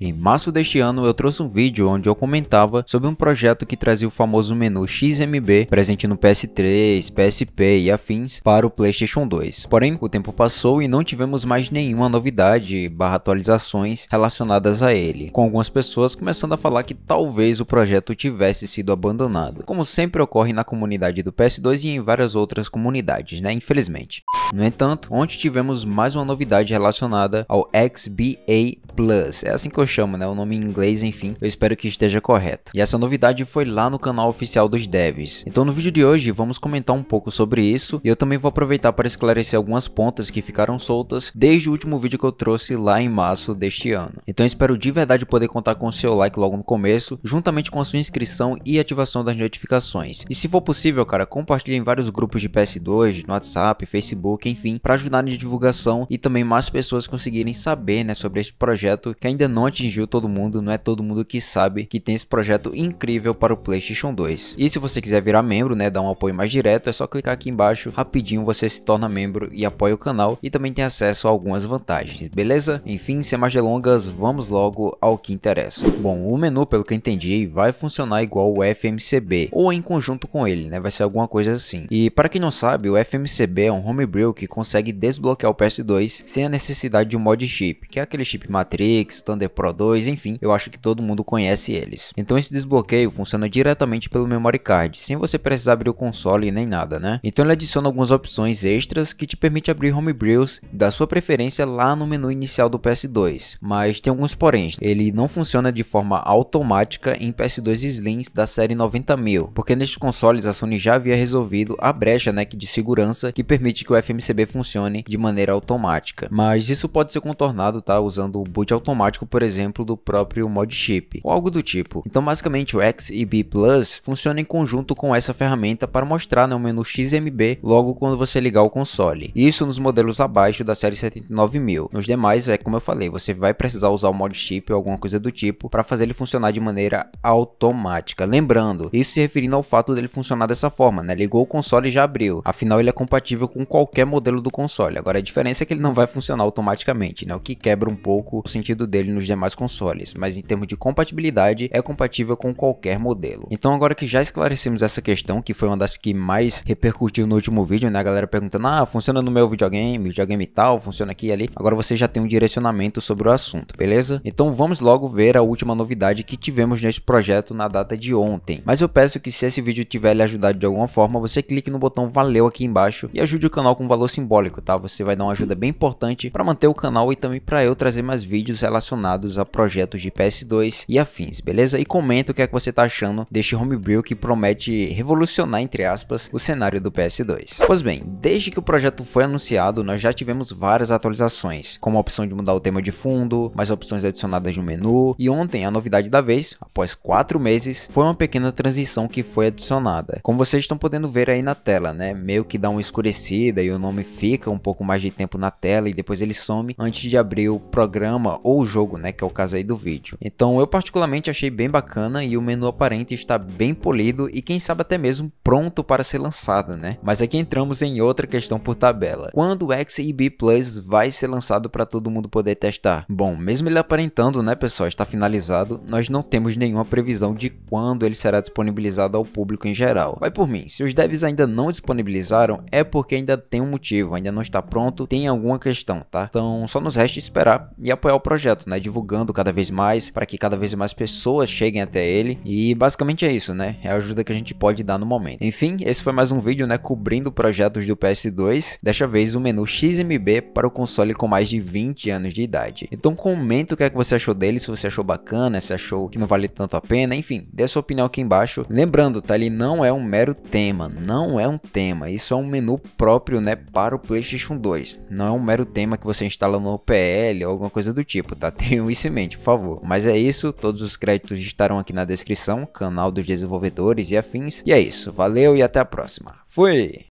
Em março deste ano, eu trouxe um vídeo onde eu comentava sobre um projeto que trazia o famoso menu XMB presente no PS3, PSP e afins para o PlayStation 2. Porém, o tempo passou e não tivemos mais nenhuma novidade barra atualizações relacionadas a ele, com algumas pessoas começando a falar que talvez o projeto tivesse sido abandonado, como sempre ocorre na comunidade do PS2 e em várias outras comunidades, né, infelizmente. No entanto, ontem tivemos mais uma novidade relacionada ao XBA Plus. É assim que eu chamo, né? O nome em inglês, enfim. Eu espero que esteja correto. E essa novidade foi lá no canal oficial dos devs. Então no vídeo de hoje vamos comentar um pouco sobre isso e eu também vou aproveitar para esclarecer algumas pontas que ficaram soltas desde o último vídeo que eu trouxe lá em março deste ano. Então espero de verdade poder contar com o seu like logo no começo, juntamente com a sua inscrição e ativação das notificações. E se for possível, cara, compartilhe em vários grupos de PS2, no WhatsApp, Facebook, enfim, para ajudar na divulgação e também mais pessoas conseguirem saber, né, sobre este projeto projeto que ainda não atingiu todo mundo, não é todo mundo que sabe que tem esse projeto incrível para o PlayStation 2. E se você quiser virar membro, né, dar um apoio mais direto, é só clicar aqui embaixo, rapidinho você se torna membro e apoia o canal e também tem acesso a algumas vantagens, beleza? Enfim, sem mais delongas, vamos logo ao que interessa. Bom, o menu, pelo que eu entendi, vai funcionar igual o FMCB, ou em conjunto com ele, né, vai ser alguma coisa assim. E para quem não sabe, o FMCB é um homebrew que consegue desbloquear o PS2 sem a necessidade de um mod chip, que é aquele chip materno Matrix, Thunder Pro 2, enfim, eu acho que todo mundo conhece eles. Então esse desbloqueio funciona diretamente pelo memory card, sem você precisar abrir o console nem nada, né? Então ele adiciona algumas opções extras que te permite abrir homebrews da sua preferência lá no menu inicial do PS2, mas tem alguns porém. Ele não funciona de forma automática em PS2 Slims da série 90000, porque nestes consoles a Sony já havia resolvido a brecha né, de segurança que permite que o FMCB funcione de maneira automática. Mas isso pode ser contornado tá, usando o boot automático, por exemplo, do próprio mod chip, ou algo do tipo. Então basicamente o X e B Plus funcionam em conjunto com essa ferramenta para mostrar no né, menu XMB logo quando você ligar o console. Isso nos modelos abaixo da série 79000. Nos demais, é como eu falei, você vai precisar usar o mod chip ou alguma coisa do tipo para fazer ele funcionar de maneira automática. Lembrando, isso se referindo ao fato dele funcionar dessa forma, né? Ligou o console e já abriu. Afinal, ele é compatível com qualquer modelo do console. Agora a diferença é que ele não vai funcionar automaticamente, né? O que quebra um pouco o sentido dele nos demais consoles, mas em termos de compatibilidade é compatível com qualquer modelo. Então agora que já esclarecemos essa questão, que foi uma das que mais repercutiu no último vídeo, né, a galera perguntando, ah, funciona no meu videogame, videogame tal, funciona aqui e ali, agora você já tem um direcionamento sobre o assunto, beleza? Então vamos logo ver a última novidade que tivemos neste projeto na data de ontem, mas eu peço que se esse vídeo tiver lhe ajudado de alguma forma, você clique no botão valeu aqui embaixo e ajude o canal com um valor simbólico, tá? Você vai dar uma ajuda bem importante para manter o canal e também para eu trazer mais vídeos vídeos relacionados a projetos de PS2 e afins, beleza? E comenta o que é que você tá achando deste homebrew que promete revolucionar, entre aspas, o cenário do PS2. Pois bem, desde que o projeto foi anunciado, nós já tivemos várias atualizações, como a opção de mudar o tema de fundo, mais opções adicionadas no menu, e ontem a novidade da vez, após 4 meses, foi uma pequena transição que foi adicionada. Como vocês estão podendo ver aí na tela, né? Meio que dá uma escurecida e o nome fica um pouco mais de tempo na tela e depois ele some antes de abrir o programa programa ou jogo, né, que é o caso aí do vídeo. Então eu particularmente achei bem bacana e o menu aparente está bem polido e quem sabe até mesmo pronto para ser lançado, né? Mas aqui entramos em outra questão por tabela. Quando o X e B Plus vai ser lançado para todo mundo poder testar? Bom, mesmo ele aparentando, né, pessoal, está finalizado, nós não temos nenhuma previsão de quando ele será disponibilizado ao público em geral. Vai por mim, se os devs ainda não disponibilizaram, é porque ainda tem um motivo, ainda não está pronto, tem alguma questão, tá? Então só nos resta esperar e apoiar divulgar o projeto, né? Divulgando cada vez mais para que cada vez mais pessoas cheguem até ele. E basicamente é isso, né? É a ajuda que a gente pode dar no momento. Enfim, esse foi mais um vídeo, né? Cobrindo projetos do PS2. Desta vez o menu XMB para o console com mais de 20 anos de idade. Então comenta o que é que você achou dele, se você achou bacana, se achou que não vale tanto a pena, enfim, dê sua opinião aqui embaixo. Lembrando, tá? Ele não é um mero tema, não é um tema. Isso é um menu próprio, né? Para o PlayStation 2. Não é um mero tema que você instala no PL ou alguma coisa do tipo, tá? Tenham isso em mente, por favor. Mas é isso, todos os créditos estarão aqui na descrição, canal dos desenvolvedores e afins. E é isso, valeu e até a próxima. Fui!